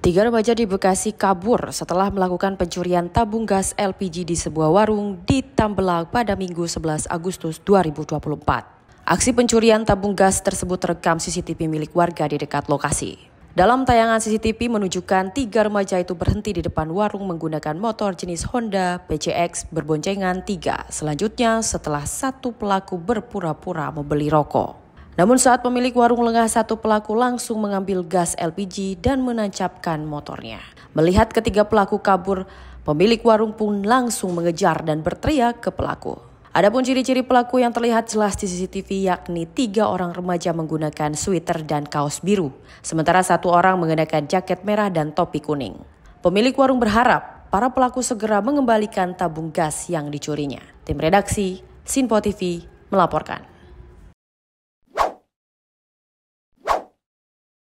Tiga remaja di Bekasi kabur setelah melakukan pencurian tabung gas LPG di sebuah warung di Tambelang pada Minggu 11 Agustus 2024. Aksi pencurian tabung gas tersebut terekam CCTV milik warga di dekat lokasi. Dalam tayangan CCTV menunjukkan tiga remaja itu berhenti di depan warung menggunakan motor jenis Honda PCX berboncengan tiga. Selanjutnya setelah satu pelaku berpura-pura membeli rokok. Namun saat pemilik warung lengah satu pelaku langsung mengambil gas LPG dan menancapkan motornya. Melihat ketiga pelaku kabur, pemilik warung pun langsung mengejar dan berteriak ke pelaku. Adapun ciri-ciri pelaku yang terlihat jelas di CCTV yakni tiga orang remaja menggunakan sweater dan kaos biru, sementara satu orang mengenakan jaket merah dan topi kuning. Pemilik warung berharap para pelaku segera mengembalikan tabung gas yang dicurinya. Tim redaksi Sinpo TV melaporkan.